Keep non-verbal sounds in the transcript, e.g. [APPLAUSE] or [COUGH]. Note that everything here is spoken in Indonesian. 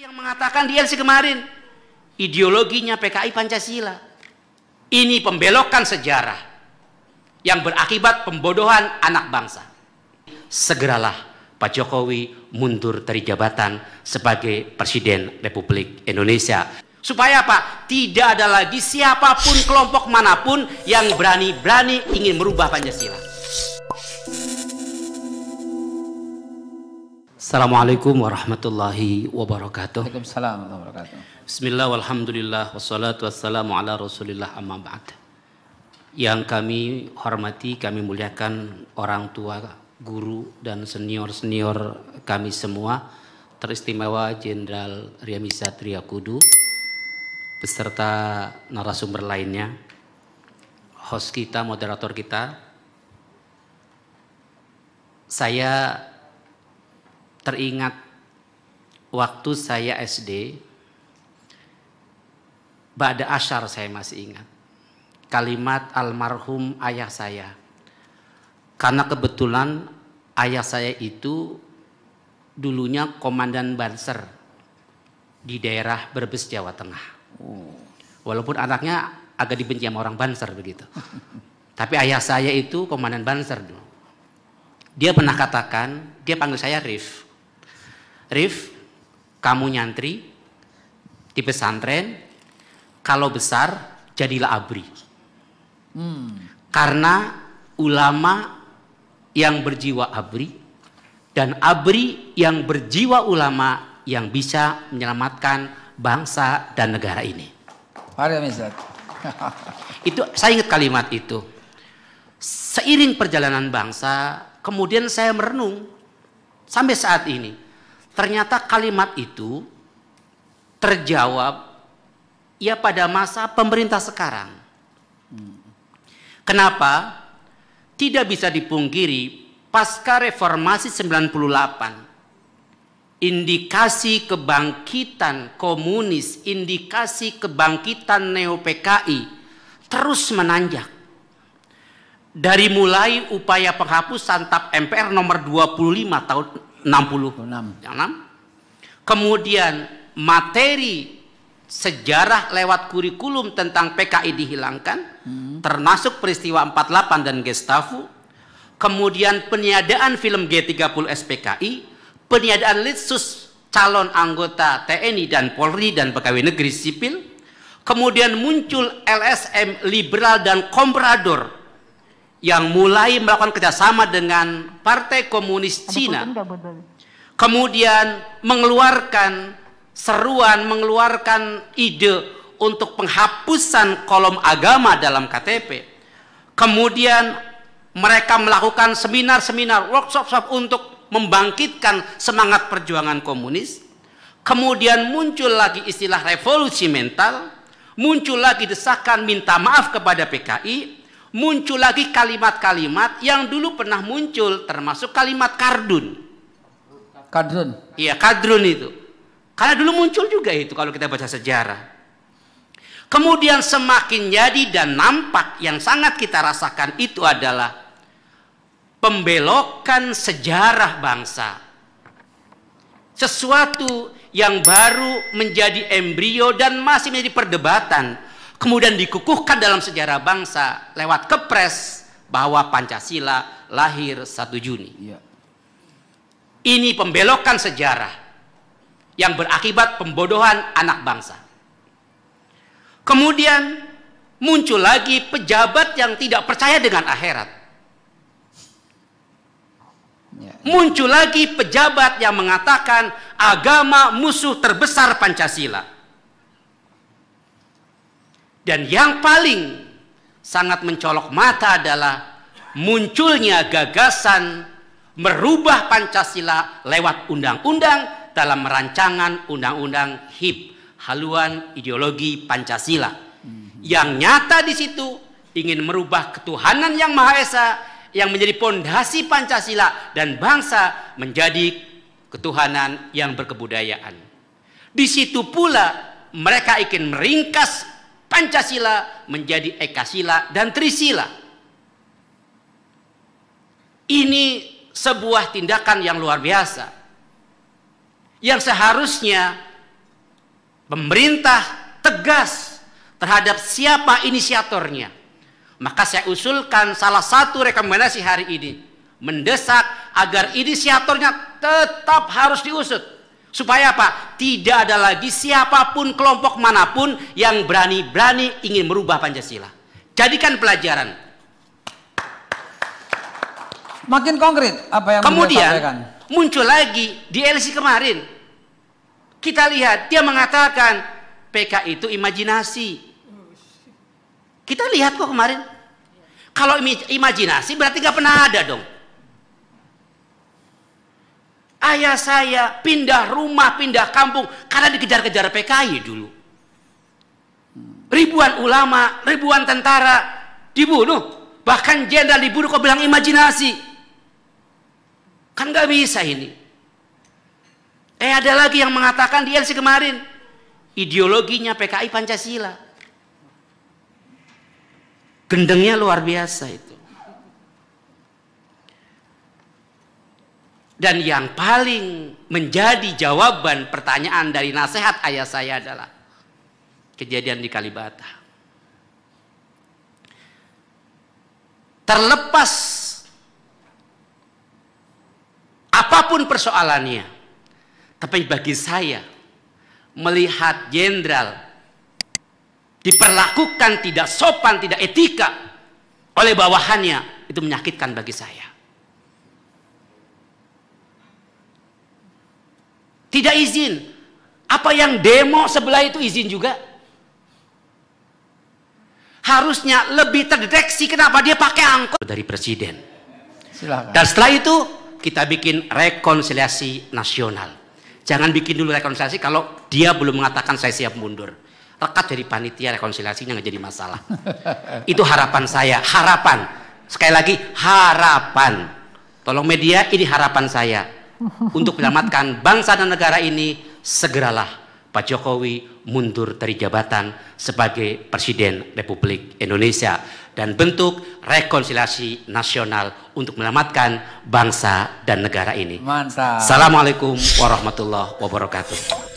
yang mengatakan di LC kemarin ideologinya PKI Pancasila. Ini pembelokan sejarah yang berakibat pembodohan anak bangsa. Segeralah Pak Jokowi mundur dari jabatan sebagai Presiden Republik Indonesia. Supaya apa? Tidak ada lagi siapapun kelompok manapun yang berani-berani ingin merubah Pancasila. Assalamualaikum warahmatullahi wabarakatuh. Waalaikumsalam warahmatullahi wabarakatuh. Bismillah walhamdulillah wassalatu wassalamu ala Rasulillah amma ba'd. Yang kami hormati, kami muliakan orang tua, guru dan senior-senior kami semua, teristimewa Jenderal Riyami Satria Kudu beserta narasumber lainnya, host kita, moderator kita. Saya teringat waktu saya SD, pada Ashar saya masih ingat. Kalimat almarhum ayah saya. Karena kebetulan ayah saya itu dulunya komandan banser di daerah Brebes, Jawa Tengah. Oh. Walaupun anaknya agak dibenci sama orang banser begitu. [LAUGHS] Tapi ayah saya itu komandan banser dulu. Dia pernah katakan, dia panggil saya Rif. Rif, kamu nyantri di pesantren, kalau besar jadilah abri. Hmm. Karena ulama yang berjiwa abri dan abri yang berjiwa ulama yang bisa menyelamatkan bangsa dan negara ini. [LAUGHS] itu saya ingat kalimat itu. Seiring perjalanan bangsa, kemudian saya merenung sampai saat ini Ternyata kalimat itu terjawab ya pada masa pemerintah sekarang. Kenapa? Tidak bisa dipungkiri pasca reformasi 98 indikasi kebangkitan komunis, indikasi kebangkitan neo-PKI terus menanjak. Dari mulai upaya penghapusan TAP MPR nomor 25 tahun 66. enam Kemudian materi sejarah lewat kurikulum tentang PKI dihilangkan, hmm. termasuk peristiwa 48 dan Gestapo. Kemudian peniadaan film G30 SPKI, peniadaan litsus calon anggota TNI dan Polri dan pegawai negeri sipil. Kemudian muncul LSM liberal dan komprador yang mulai melakukan kerjasama dengan Partai Komunis Cina, kemudian mengeluarkan seruan, mengeluarkan ide untuk penghapusan kolom agama dalam KTP, kemudian mereka melakukan seminar-seminar, workshop-workshop untuk membangkitkan semangat perjuangan komunis, kemudian muncul lagi istilah revolusi mental, muncul lagi desakan minta maaf kepada PKI, muncul lagi kalimat-kalimat yang dulu pernah muncul termasuk kalimat kardun. kardun Iya, kardun itu. Karena dulu muncul juga itu kalau kita baca sejarah. Kemudian semakin jadi dan nampak yang sangat kita rasakan itu adalah pembelokan sejarah bangsa. Sesuatu yang baru menjadi embrio dan masih menjadi perdebatan kemudian dikukuhkan dalam sejarah bangsa lewat kepres bahwa Pancasila lahir 1 Juni. Ya. Ini pembelokan sejarah yang berakibat pembodohan anak bangsa. Kemudian muncul lagi pejabat yang tidak percaya dengan akhirat. Ya. Muncul lagi pejabat yang mengatakan agama musuh terbesar Pancasila. Dan yang paling sangat mencolok mata adalah munculnya gagasan merubah Pancasila lewat undang-undang dalam rancangan undang-undang HIP, haluan ideologi Pancasila. Yang nyata di situ ingin merubah ketuhanan yang Maha Esa yang menjadi pondasi Pancasila dan bangsa menjadi ketuhanan yang berkebudayaan. Di situ pula mereka ingin meringkas Pancasila menjadi Ekasila dan Trisila. Ini sebuah tindakan yang luar biasa. Yang seharusnya pemerintah tegas terhadap siapa inisiatornya. Maka saya usulkan salah satu rekomendasi hari ini. Mendesak agar inisiatornya tetap harus diusut Supaya apa? Tidak ada lagi siapapun kelompok manapun yang berani-berani ingin merubah Pancasila. Jadikan pelajaran. Makin konkret apa yang Kemudian muncul lagi di LC kemarin. Kita lihat dia mengatakan PK itu imajinasi. Kita lihat kok kemarin. Kalau imajinasi berarti nggak pernah ada dong ayah saya pindah rumah, pindah kampung karena dikejar-kejar PKI dulu. Ribuan ulama, ribuan tentara dibunuh. Bahkan jenderal dibunuh kok bilang imajinasi. Kan gak bisa ini. Eh ada lagi yang mengatakan di LC kemarin ideologinya PKI Pancasila. Gendengnya luar biasa itu. Dan yang paling menjadi jawaban pertanyaan dari nasihat ayah saya adalah kejadian di Kalibata. Terlepas apapun persoalannya, tapi bagi saya melihat jenderal diperlakukan tidak sopan, tidak etika oleh bawahannya itu menyakitkan bagi saya. Tidak izin. Apa yang demo sebelah itu izin juga? Harusnya lebih terdeteksi kenapa dia pakai angkot dari presiden. Silakan. Dan setelah itu kita bikin rekonsiliasi nasional. Jangan bikin dulu rekonsiliasi kalau dia belum mengatakan saya siap mundur. Rekat dari panitia rekonsiliasinya nggak jadi masalah. [LAUGHS] itu harapan saya, harapan. Sekali lagi harapan. Tolong media, ini harapan saya untuk menyelamatkan bangsa dan negara ini, segeralah Pak Jokowi mundur dari jabatan sebagai Presiden Republik Indonesia dan bentuk rekonsiliasi nasional untuk menyelamatkan bangsa dan negara ini. Mantap. Assalamualaikum warahmatullahi wabarakatuh.